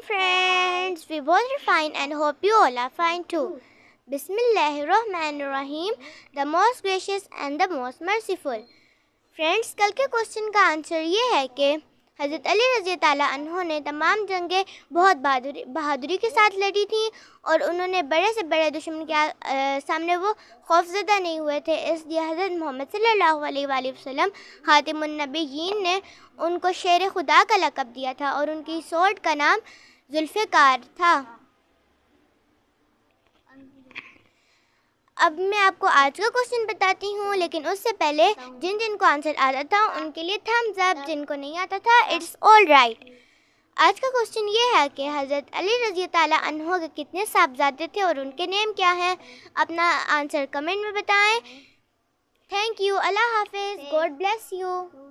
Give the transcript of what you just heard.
Assalamualaikum friends. We both are fine and hope you all are fine too. Bismillahirrahmanirrahim. The most gracious and the most merciful. Friends कल के question का answer ये है कि हज़रत अली रज़ी तहों ने तमाम जंगें बहुत बहादुरी बहादुरी के साथ लड़ी थी और उन्होंने बड़े से बड़े दुश्मन के सामने वो खौफजदा नहीं हुए थे इसलिए हज़रत मोहम्मद सल्लल्लाहु वसम वसल्लम ने उनको शेर खुदा का लकब दिया था और उनकी सोट का नाम जुल्फ़ार था अब मैं आपको आज का क्वेश्चन बताती हूँ लेकिन उससे पहले जिन जिनको आंसर आता था उनके लिए थम्स अप जिनको नहीं आता था इट्स ऑल राइट आज का क्वेश्चन ये है कि हज़रत अली रजी तहों के कितने साहबजादे थे और उनके नेम क्या हैं अपना आंसर कमेंट में बताएं थैंक यू अल्लाह हाफिज़ गॉड ब्लेस यू